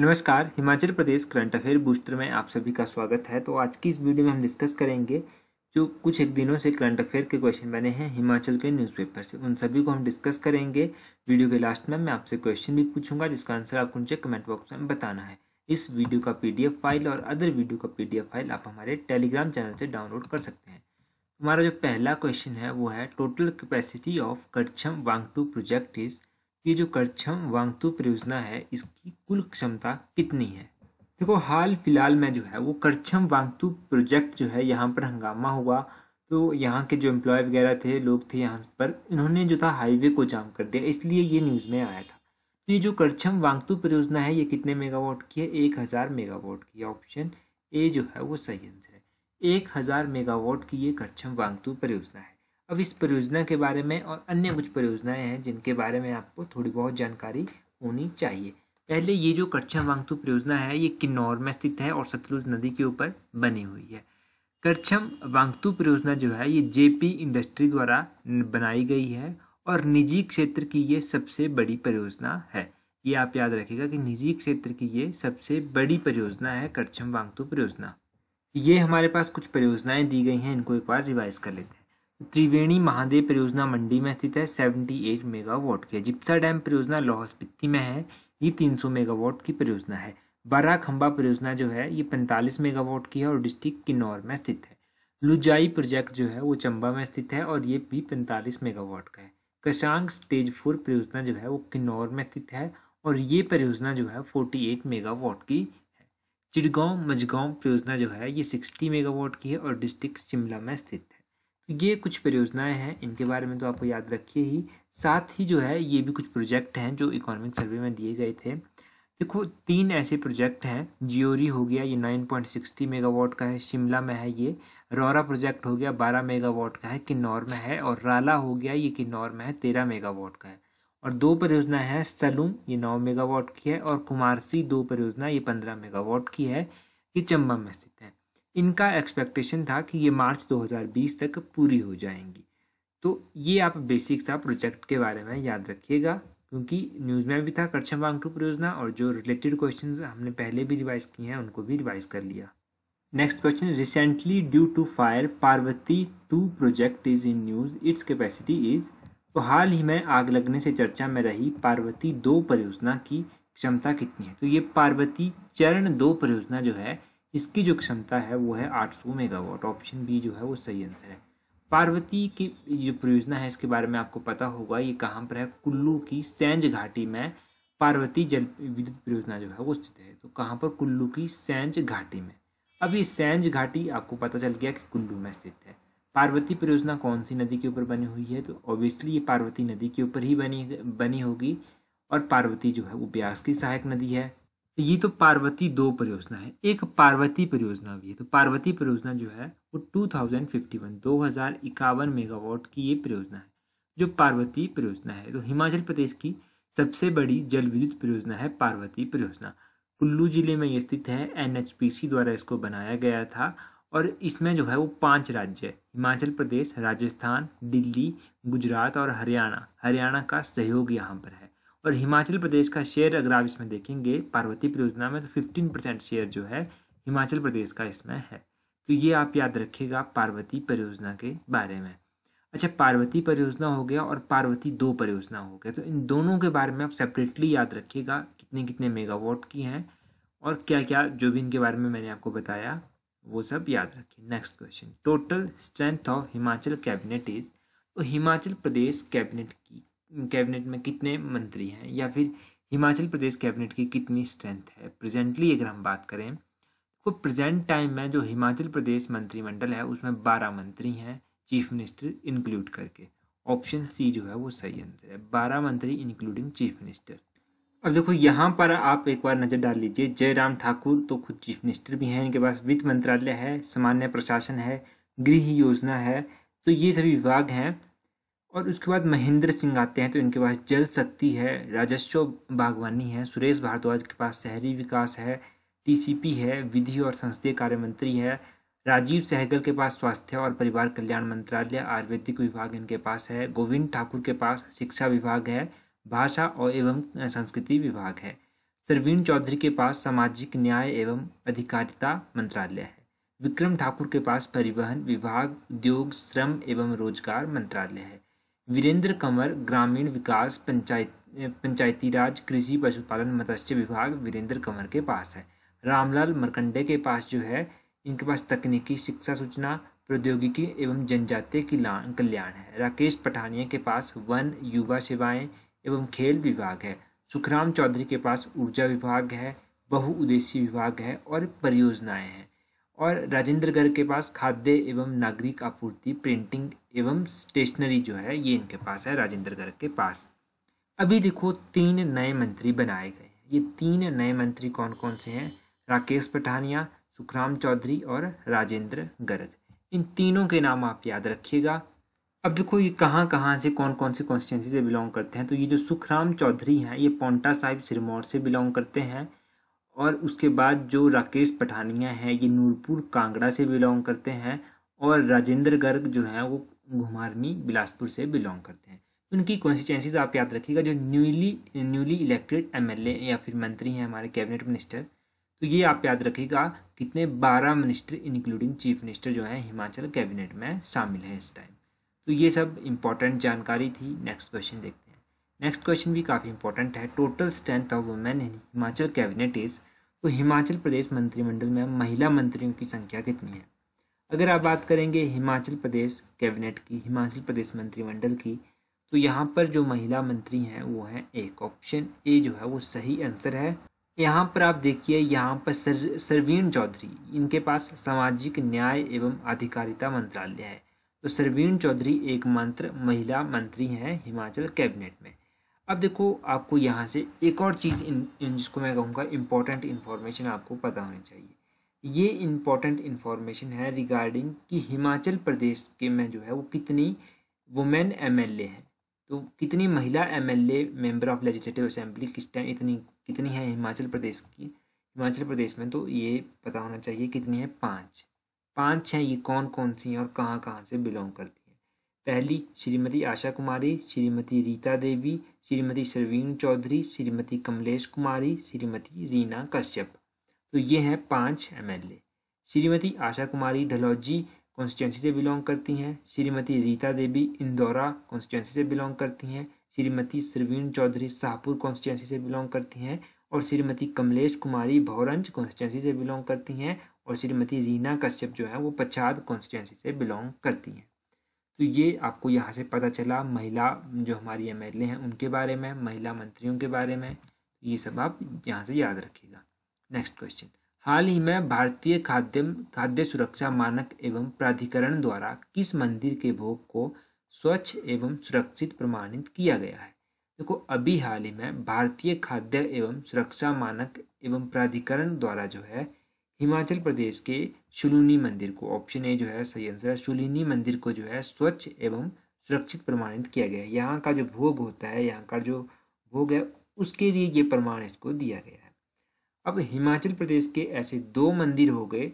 नमस्कार Himachal Pradesh current affair booster में आप सभी का स्वागत है तो आज की इस वीडियो में हम डिस्कस करेंगे जो कुछ एक दिनों से करंट अफेयर के क्वेश्चन बने हैं हिमाचल के न्यूज़पेपर से उन सभी को हम डिस्कस करेंगे वीडियो के लास्ट में मैं आपसे क्वेश्चन भी पूछूंगा जिसका आंसर आपको मुझे कमेंट बॉक्स में बताना है इस वीडियो का पी फाइल और अदर वीडियो का पी फाइल आप हमारे टेलीग्राम चैनल से डाउनलोड कर सकते हैं हमारा जो पहला क्वेश्चन है वो है total capacity of Karcham Wangtoo project is कि जो करछम वांगतू परियोजना है इसकी कुल क्षमता कितनी है देखो हाल फिलहाल में जो है वो करछम वांगतू प्रोजेक्ट जो है यहाँ पर हंगामा हुआ तो यहाँ के जो एम्प्लॉय वगैरह थे लोग थे यहाँ पर इन्होंने जो था हाईवे को जाम कर दिया इसलिए ये न्यूज़ में आया था तो ये जो करछम वांगतू परियोजना है ये कितने मेगावाट की है एक हज़ार मेगावाट की ऑप्शन ए जो है वो सही आंसर है एक हज़ार मेगावाट की ये करछम वांगतू परियोजना है अब इस परियोजना के बारे में और अन्य कुछ परियोजनाएं हैं जिनके बारे में आपको थोड़ी बहुत जानकारी होनी चाहिए पहले ये जो करछा वांगतु परियोजना है ये किन्नौर में स्थित है और सतलुज नदी के ऊपर बनी हुई है करछम वांगतु परियोजना जो है ये जेपी इंडस्ट्री द्वारा बनाई गई है और निजी क्षेत्र की ये सबसे बड़ी परियोजना है ये आप याद रखिएगा कि निजी क्षेत्र की ये सबसे बड़ी परियोजना है करछम वांगतु परियोजना ये हमारे पास कुछ परियोजनाएं दी गई हैं इनको एक बार रिवाइज कर लेते हैं त्रिवेणी महादेव परियोजना मंडी में स्थित है 78 मेगावाट की जिप्सा डैम परियोजना लाहौल स्पीति में है ये 300 मेगावाट की परियोजना है बारा खंबा परियोजना जो है ये 45 मेगावाट की है और डिस्ट्रिक्ट किन्नौर में स्थित है लुजाई प्रोजेक्ट जो है वो चंबा में स्थित है और ये भी पैंतालीस मेगावाट का है कशांग स्टेज फोर परियोजना जो है वो किन्नौर में स्थित है और ये परियोजना जो है एट मेगावाट की है चिड़गांव मझगांव परियोजना जो है ये सिक्सटी मेगावाट की है और डिस्ट्रिक्ट शिमला में स्थित है ये कुछ परियोजनाएं हैं इनके बारे में तो आपको याद रखिए ही साथ ही जो है ये भी कुछ प्रोजेक्ट हैं जो इकोनॉमिक सर्वे में दिए गए थे देखो तीन ऐसे प्रोजेक्ट हैं जियोरी हो गया ये नाइन पॉइंट सिक्सटी मेगावाट का है शिमला में है ये रौरा प्रोजेक्ट हो गया बारह मेगावाट का है किन्नौर में है और राला हो गया ये किन्नौर में है तेरह मेगावाट का है और दो परियोजना है सलूम ये नौ मेगावाट की है और कुमारसी दो परियोजना ये पंद्रह मेगावाट की है ये चंबा में स्थित है इनका एक्सपेक्टेशन था कि ये मार्च 2020 तक पूरी हो जाएंगी तो ये आप बेसिक सा प्रोजेक्ट के बारे में याद रखिएगा क्योंकि न्यूज़ में भी था करछम वांगटू परियोजना और जो रिलेटेड क्वेश्चन हमने पहले भी रिवाइज किए हैं उनको भी रिवाइज कर लिया next question recently due to fire Parbati two project is in news its capacity is तो हाल ही में आग लगने से चर्चा में रही पार्वती दो परियोजना की क्षमता कितनी है तो ये पार्वती चरण दो परियोजना जो है इसकी जो क्षमता है वो है 800 मेगावाट ऑप्शन बी जो है वो सही आंसर है पार्वती की जो परियोजना है इसके बारे में आपको पता होगा ये कहाँ पर है कुल्लू की सैंज घाटी में पार्वती जल विद्युत परियोजना जो है वो स्थित है तो कहाँ पर कुल्लू की सैंज घाटी में अब ये सैंज घाटी आपको पता चल गया कि कुल्लू में स्थित है पार्वती परियोजना कौन सी नदी के ऊपर बनी हुई है तो ऑब्वियसली ये पार्वती नदी के ऊपर ही बनी बनी होगी और पार्वती जो है वो ब्यास की सहायक नदी है तो ये तो पार्वती दो परियोजना है एक पार्वती परियोजना भी है तो पार्वती परियोजना जो है वो टू थाउजेंड फिफ्टी वन दो हज़ार इक्यावन मेगावाट की ये परियोजना है जो पार्वती परियोजना है तो हिमाचल प्रदेश की सबसे बड़ी जल विद्युत परियोजना है पार्वती परियोजना कुल्लू जिले में ये स्थित है एन द्वारा इसको बनाया गया था और इसमें जो है वो पांच राज्य हिमाचल प्रदेश राजस्थान दिल्ली गुजरात और हरियाणा हरियाणा का सहयोग यहाँ पर है और हिमाचल प्रदेश का शेयर अगर आप इसमें देखेंगे पार्वती परियोजना में तो फिफ्टीन परसेंट शेयर जो है हिमाचल प्रदेश का इसमें है तो ये आप याद रखिएगा पार्वती परियोजना के बारे में अच्छा पार्वती परियोजना हो गया और पार्वती दो परियोजना हो गया तो इन दोनों के बारे में आप सेपरेटली याद रखिएगा कितने कितने मेगावाट की हैं और क्या क्या जो भी इनके बारे में मैंने आपको बताया वो सब याद रखिए next question total strength of Himachal cabinet is तो हिमाचल प्रदेश कैबिनेट की कैबिनेट में कितने मंत्री हैं या फिर हिमाचल प्रदेश कैबिनेट की कितनी स्ट्रेंथ है प्रेजेंटली अगर हम बात करें तो प्रेजेंट टाइम में जो हिमाचल प्रदेश मंत्रिमंडल है उसमें बारह मंत्री हैं चीफ मिनिस्टर इंक्लूड करके ऑप्शन सी जो है वो सही आंसर है बारह मंत्री इंक्लूडिंग चीफ मिनिस्टर अब देखो यहाँ पर आप एक बार नज़र डाल लीजिए जयराम ठाकुर तो खुद चीफ मिनिस्टर भी हैं इनके पास वित्त मंत्रालय है सामान्य प्रशासन है गृह योजना है तो ये सभी विभाग हैं और उसके बाद महेंद्र सिंह आते हैं तो इनके पास जल शक्ति है राजस्व बागवानी है सुरेश भारद्वाज के पास शहरी विकास है टीसीपी है विधि और संसदीय कार्य मंत्री है राजीव सहगल के पास स्वास्थ्य और परिवार कल्याण मंत्रालय आयुर्वेदिक विभाग इनके पास है गोविंद ठाकुर के पास शिक्षा विभाग है भाषा और एवं संस्कृति विभाग है सरवीण चौधरी के पास सामाजिक न्याय एवं अधिकारिता मंत्रालय है विक्रम ठाकुर के पास परिवहन विभाग उद्योग श्रम एवं रोजगार मंत्रालय है वीरेंद्र कंवर ग्रामीण विकास पंचायत पंचायती राज कृषि पशुपालन मत्स्य विभाग वीरेंद्र कंवर के पास है रामलाल मरकंडे के पास जो है इनके पास तकनीकी शिक्षा सूचना प्रौद्योगिकी एवं जनजातीय की कल्याण है राकेश पठानिया के पास वन युवा सेवाएं एवं खेल विभाग है सुखराम चौधरी के पास ऊर्जा विभाग है बहुउद्देशीय विभाग है और परियोजनाएं हैं और राजेंद्र गर्ग के पास खाद्य एवं नागरिक आपूर्ति प्रिंटिंग एवं स्टेशनरी जो है ये इनके पास है राजेंद्र गर्ग के पास अभी देखो तीन नए मंत्री बनाए गए ये तीन नए मंत्री कौन कौन से हैं राकेश पठानिया सुखराम चौधरी और राजेंद्र गर्ग इन तीनों के नाम आप याद रखिएगा अब देखो ये कहाँ कहाँ से कौन कौन से कॉन्स्टिट्यूंसी से बिलोंग करते हैं तो ये जो सुखराम चौधरी हैं ये पोंटा साहिब सिरमौर से बिलोंग करते हैं और उसके बाद जो राकेश पठानिया है ये नूरपुर कांगड़ा से बिलोंग करते हैं और राजेंद्र गर्ग जो हैं वो घुमारनी बिलासपुर से बिलोंग करते हैं उनकी तो कॉन्स्टिटेंसीज आप याद रखिएगा जो न्यूली न्यूली इलेक्टेड एम या फिर मंत्री हैं हमारे कैबिनेट मिनिस्टर तो ये आप याद रखिएगा कितने बारह मिनिस्टर इंक्लूडिंग चीफ मिनिस्टर जो है हिमाचल कैबिनेट में शामिल है इस टाइम तो ये सब इम्पॉर्टेंट जानकारी थी नेक्स्ट क्वेश्चन देखते हैं नेक्स्ट क्वेश्चन भी काफ़ी इंपॉर्टेंट है total strength of women in Himachal cabinet is तो हिमाचल प्रदेश मंत्रिमंडल में महिला मंत्रियों की संख्या कितनी है अगर आप बात करेंगे हिमाचल प्रदेश कैबिनेट की हिमाचल प्रदेश मंत्रिमंडल की तो यहाँ पर जो महिला मंत्री हैं वो हैं एक ऑप्शन ए जो है वो सही आंसर है यहाँ पर आप देखिए यहाँ पर सर सरवीण चौधरी इनके पास सामाजिक न्याय एवं अधिकारिता मंत्रालय है तो सरवीण चौधरी एक महिला मंत्री हैं हिमाचल कैबिनेट में अब देखो आपको यहाँ से एक और चीज़ इन, इन जिसको मैं कहूँगा इम्पोर्टेंट इन्फॉर्मेशन आपको पता होनी चाहिए ये इम्पोर्टेंट इन्फॉर्मेशन है रिगार्डिंग कि हिमाचल प्रदेश के में जो है वो कितनी वुमेन एमएलए हैं तो कितनी महिला MLA member of legislative assembly किस टाइम इतनी कितनी है हिमाचल प्रदेश की हिमाचल प्रदेश में तो ये पता होना चाहिए कितनी है पाँच पाँच हैं ये कौन कौन सी हैं और कहाँ कहाँ से बिलोंग करती पहली श्रीमती आशा कुमारी श्रीमती रीता देवी श्रीमती सरवीन चौधरी श्रीमती कमलेश कुमारी श्रीमती रीना कश्यप तो ये हैं पांच एमएलए श्रीमती आशा कुमारी ढलौजी कॉन्स्टिट्यूंसी से बिलोंग करती हैं श्रीमती रीता देवी इंदौरा कॉन्स्टिट्यूंसी से बिलोंग करती हैं श्रीमती सरवीन चौधरी शाहपुर कॉन्स्टिट्यूंसी से बिलोंग करती हैं और श्रीमती कमलेश कुमारी भौरंज कॉन्स्टिट्यूंसी से बिलोंग करती हैं और श्रीमती रीना कश्यप जो है वो पछाद कॉन्स्टिट्यूंसी से बिलोंग करती हैं तो ये आपको यहाँ से पता चला महिला जो हमारी एम हैं उनके बारे में महिला मंत्रियों के बारे में ये सब आप यहाँ से याद रखिएगा नेक्स्ट क्वेश्चन हाल ही में भारतीय खाद्य खाद्य सुरक्षा मानक एवं प्राधिकरण द्वारा किस मंदिर के भोग को स्वच्छ एवं सुरक्षित प्रमाणित किया गया है देखो अभी हाल ही में भारतीय खाद्य एवं सुरक्षा मानक एवं प्राधिकरण द्वारा जो है हिमाचल प्रदेश के शुलूनी मंदिर को ऑप्शन ए जो है सही आंसर है शुलिनी मंदिर को जो है स्वच्छ एवं सुरक्षित प्रमाणित किया गया है यहाँ का जो भोग होता है यहाँ का जो भोग है उसके लिए ये प्रमाण इसको दिया गया है अब हिमाचल प्रदेश के ऐसे दो मंदिर हो गए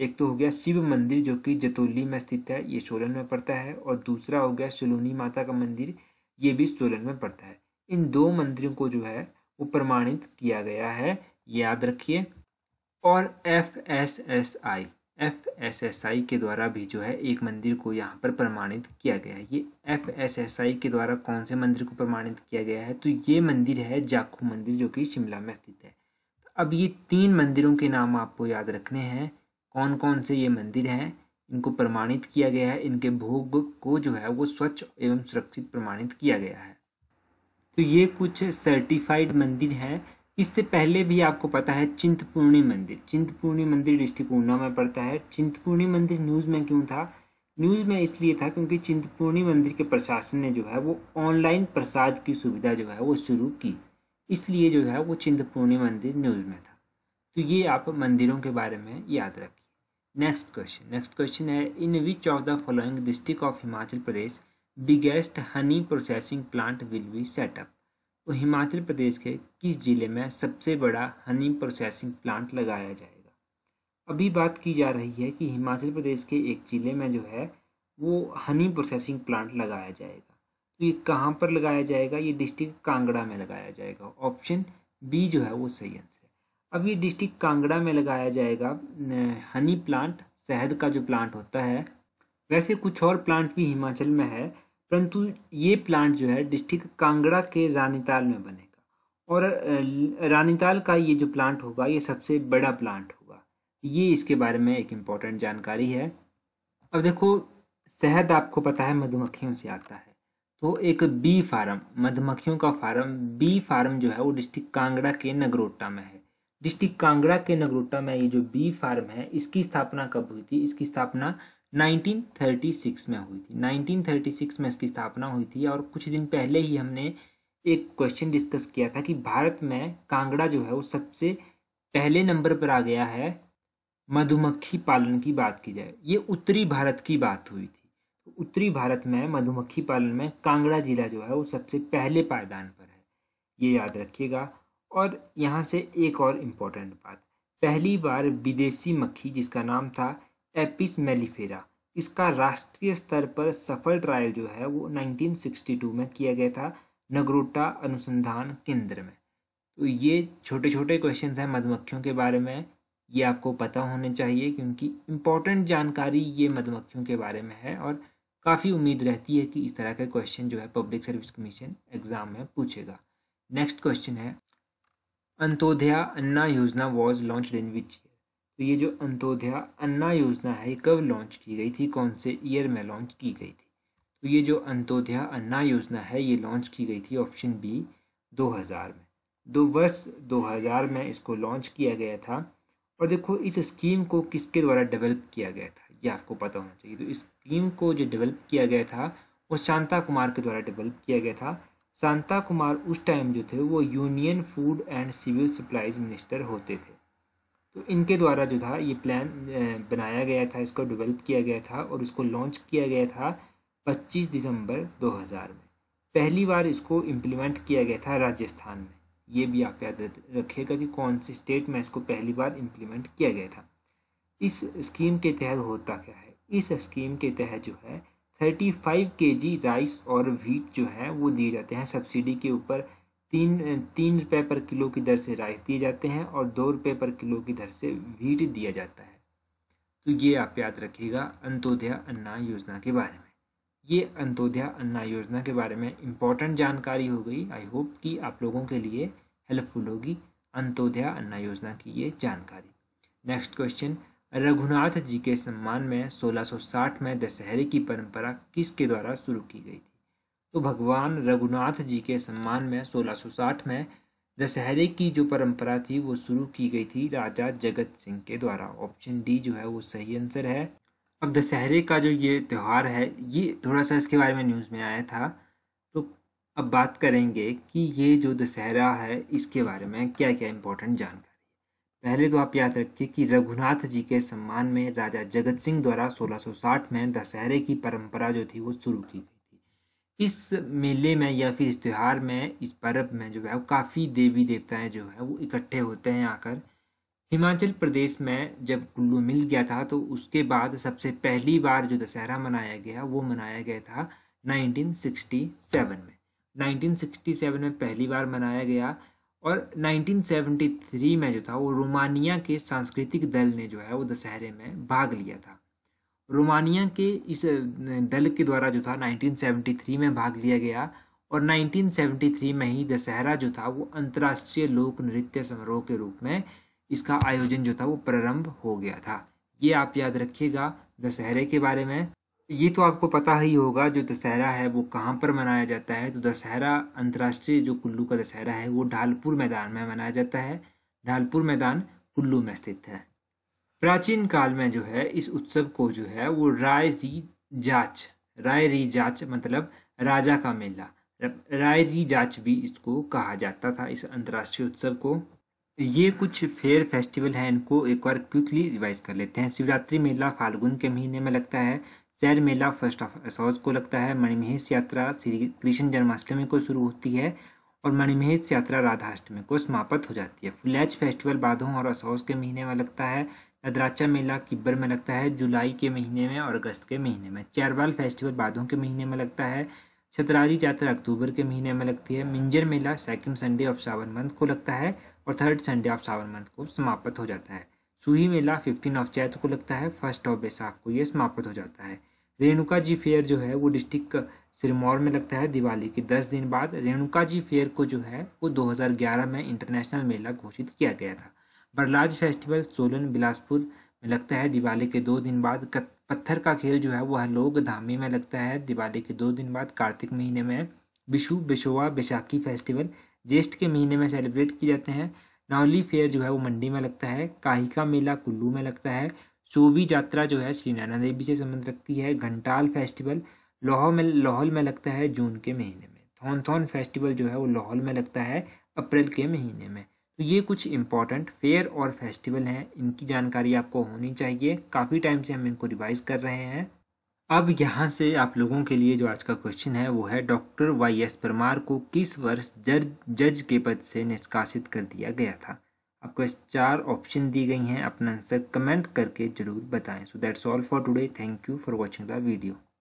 एक तो हो गया शिव मंदिर जो कि जतोली में स्थित है ये सोलन में पड़ता है और दूसरा हो गया सुलूनी माता का मंदिर ये भी सोलन में पड़ता है इन दो मंदिरों को जो है वो प्रमाणित किया गया है याद रखिए और F S S A I S S S A द्वारा भी जो है एक मंदिर को यहाँ पर प्रमाणित किया गया है ये F S S S A द्वारा कौन से मंदिर को प्रमाणित किया गया है तो ये मंदिर है जाखू मंदिर जो कि शिमला में स्थित है अब ये तीन मंदिरों के नाम आपको याद रखने हैं कौन कौन से ये मंदिर हैं इनको प्रमाणित किया गया है इनके भोग को जो है वो स्वच्छ एवं सुरक्षित प्रमाणित किया गया है तो ये कुछ सर्टिफाइड मंदिर हैं इससे पहले भी आपको पता है चिंतपूर्णी मंदिर चिंतपूर्णी मंदिर डिस्ट्रिक्ट ऊना में पड़ता है चिंतपूर्णी मंदिर न्यूज़ में क्यों था न्यूज़ में इसलिए था क्योंकि चिंतपूर्णी मंदिर के प्रशासन ने जो है वो ऑनलाइन प्रसाद की सुविधा जो है वो शुरू की इसलिए जो है वो चिंतपूर्णी मंदिर न्यूज़ में था तो ये आप मंदिरों के बारे में याद रखिए नेक्स्ट क्वेश्चन नेक्स्ट क्वेश्चन है in which of the following district of Himachal Pradesh biggest honey processing plant will be set up तो हिमाचल प्रदेश के किस ज़िले में सबसे बड़ा हनी प्रोसेसिंग प्लांट लगाया जाएगा अभी बात की जा रही है कि हिमाचल प्रदेश के एक ज़िले में जो है वो हनी प्रोसेसिंग प्लांट लगाया जाएगा तो ये कहाँ पर लगाया जाएगा ये डिस्ट्रिक्ट कांगड़ा में लगाया जाएगा ऑप्शन बी जो है वो सही आंसर है अब ये डिस्ट्रिक्ट कांगड़ा में लगाया जाएगा हनी प्लांट शहद का जो प्लांट होता है वैसे कुछ और प्लांट भी हिमाचल में है परंतु ये प्लांट जो है डिस्ट्रिक्ट कांगड़ा के रानीताल में बनेगा और रानीताल का ये जो प्लांट होगा ये सबसे बड़ा प्लांट होगा ये इसके बारे में एक इम्पॉर्टेंट जानकारी है अब देखो शहद आपको पता है मधुमक्खियों से आता है तो एक बी फार्म मधुमक्खियों का फार्म बी फार्म जो है वो डिस्ट्रिक्ट कांगड़ा के नगरोटा में है डिस्ट्रिक्ट कांगड़ा के नगरोटा में ये जो बी फार्म है इसकी स्थापना कब हुई थी इसकी स्थापना 1936 में हुई थी 1936 में इसकी स्थापना हुई थी और कुछ दिन पहले ही हमने एक क्वेश्चन डिस्कस किया था कि भारत में कांगड़ा जो है वो सबसे पहले नंबर पर आ गया है मधुमक्खी पालन की बात की जाए ये उत्तरी भारत की बात हुई थी उत्तरी भारत में मधुमक्खी पालन में कांगड़ा जिला जो है वो सबसे पहले पायदान पर है ये याद रखिएगा और यहाँ से एक और इम्पोर्टेंट बात पहली बार विदेशी मक्खी जिसका नाम था एपिस मेलिफेरा इसका राष्ट्रीय स्तर पर सफल ट्रायल जो है वो 1962 में किया गया था नगरोटा अनुसंधान केंद्र में तो ये छोटे छोटे क्वेश्चंस हैं मधुमक्खियों के बारे में ये आपको पता होने चाहिए क्योंकि इम्पोर्टेंट जानकारी ये मधुमक्खियों के बारे में है और काफ़ी उम्मीद रहती है कि इस तरह के क्वेश्चन जो है पब्लिक सर्विस कमीशन एग्ज़ाम में पूछेगा नेक्स्ट क्वेश्चन है अंतोध्या अन्ना योजना वॉज लॉन्च इन विच तो ये जो अंत्योदया अन्ना योजना है ये कब लॉन्च की गई थी कौन से ईयर में लॉन्च की गई थी तो ये जो अंत्योदया अन्ना योजना है ये लॉन्च की गई थी ऑप्शन बी 2000 में दो वर्ष 2000 में इसको लॉन्च किया गया था और देखो इस स्कीम को किसके द्वारा डेवलप किया गया था ये आपको पता होना चाहिए तो इस स्कीम को जो डेवलप किया गया था वो शांता कुमार के द्वारा डेवलप किया गया था शांता कुमार उस टाइम जो थे वो union food and civil supplies minister होते थे तो इनके द्वारा जो था ये प्लान बनाया गया था इसको डेवलप किया गया था और इसको लॉन्च किया गया था 25 दिसंबर 2000 में पहली बार इसको इम्प्लीमेंट किया गया था राजस्थान में ये भी आप याद रखिएगा कि कौन सी स्टेट में इसको पहली बार इम्प्लीमेंट किया गया था इस स्कीम के तहत होता क्या है इस स्कीम के तहत जो है 35 फाइव के जी राइस और व्हीट जो है वो दिए जाते हैं सब्सिडी के ऊपर तीन तीन रुपये पर किलो की दर से राइस दिए जाते हैं और दो रुपये पर किलो की दर से वीट दिया जाता है तो ये आप याद रखिएगा अंत्योदय अन्ना योजना के बारे में ये अंत्योदय अन्ना योजना के बारे में इम्पोर्टेंट जानकारी हो गई आई होप कि आप लोगों के लिए हेल्पफुल होगी अंत्योदय अन्ना योजना की ये जानकारी नेक्स्ट क्वेश्चन रघुनाथ जी के सम्मान में 1660 में दशहरे की परंपरा किसके द्वारा शुरू की गई थी तो भगवान रघुनाथ जी के सम्मान में 1660 में दशहरे की जो परंपरा थी वो शुरू की गई थी राजा जगत सिंह के द्वारा ऑप्शन डी जो है वो सही आंसर है अब दशहरे का जो ये त्यौहार है ये थोड़ा सा इसके बारे में न्यूज़ में आया था तो अब बात करेंगे कि ये जो दशहरा है इसके बारे में क्या क्या इंपॉर्टेंट जानकारी पहले तो आप याद रखिए कि रघुनाथ जी के सम्मान में राजा जगत सिंह द्वारा 1660 में दशहरे की परंपरा जो थी वो शुरू की इस मेले में या फिर इस त्यौहार में इस पर्व में जो है वो काफ़ी देवी देवताएं जो है वो इकट्ठे होते हैं आकर हिमाचल प्रदेश में जब कुल्लू मिल गया था तो उसके बाद सबसे पहली बार जो दशहरा मनाया गया वो मनाया गया था 1967 में 1967 में पहली बार मनाया गया और 1973 में जो था वो रोमानिया के सांस्कृतिक दल ने जो है वो दशहरे में भाग लिया था रोमानिया के इस दल के द्वारा जो था 1973 में भाग लिया गया और 1973 में ही दशहरा जो था वो अंतर्राष्ट्रीय लोक नृत्य समारोह के रूप में इसका आयोजन जो था वो प्रारंभ हो गया था ये आप याद रखिएगा दशहरे के बारे में ये तो आपको पता ही होगा जो दशहरा है वो कहाँ पर मनाया जाता है तो दशहरा अंतर्राष्ट्रीय जो कुल्लू का दशहरा है वो ढालपुर मैदान में मनाया जाता है ढालपुर मैदान कुल्लू में स्थित है प्राचीन काल में जो है इस उत्सव को जो है वो राय री जाच राय री जाच मतलब राजा का मेला राय री जाच भी इसको कहा जाता था इस अंतर्राष्ट्रीय उत्सव को ये कुछ फेयर फेस्टिवल हैं इनको एक बार क्विकली रिवाइज कर लेते हैं शिवरात्रि मेला फाल्गुन के महीने में लगता है सैर मेला फर्स्ट ऑफ असौज को लगता है मणिमहेश यात्रा श्री कृष्ण जन्माष्टमी को शुरू होती है और मणिमहेश यात्रा राधाष्टमी को समाप्त हो जाती है फ्लैच फेस्टिवल बाधों और असौज के महीने में लगता है अदराचा मेला किब्बर में लगता है जुलाई के महीने में और अगस्त के महीने में चैरवाल फेस्टिवल बादों के महीने में लगता है छतराली जात्रा अक्टूबर के महीने में लगती है मिंजर मेला second Sunday of Sawan month को लगता है और third Sunday of Sawan month को समाप्त हो जाता है सूही मेला फिफ्टीन ऑफ चैत को लगता है फर्स्ट ऑफ बैसाख को यह समाप्त हो जाता है रेणुका जी फेयर जो है वो डिस्ट्रिक्ट सिरमौर में लगता है दिवाली के दस दिन बाद रेणुका जी फेयर को जो है वो दो में इंटरनेशनल मेला घोषित किया गया था बरलाज फेस्टिवल सोलन बिलासपुर में लगता है दिवाली के दो दिन बाद पत्थर का खेल जो है वह लोग धामी में लगता है दिवाली के दो दिन बाद कार्तिक महीने में विशु बिशोवा बैशाखी फेस्टिवल ज्येष्ठ के महीने में सेलिब्रेट किए जाते हैं नावली फेयर जो है वो मंडी में लगता है काहिका मेला कुल्लू में लगता है शोभी यात्रा जो है श्री नैना देवी से संबंध रखती है घंटाल फेस्टिवल लाहौल में लाहौल में लगता है जून के महीने में थौन थौन फेस्टिवल जो है वो लाहौल में लगता है अप्रैल के महीने में तो ये कुछ इम्पॉर्टेंट फेयर और फेस्टिवल हैं इनकी जानकारी आपको होनी चाहिए काफ़ी टाइम से हम इनको रिवाइज कर रहे हैं अब यहाँ से आप लोगों के लिए जो आज का क्वेश्चन है वो है डॉक्टर वाई एस परमार को किस वर्ष जज जज के पद से निष्कासित कर दिया गया था आपको चार ऑप्शन दी गई हैं अपना आंसर कमेंट करके जरूर बताएं so that's all for today thank you for watching the video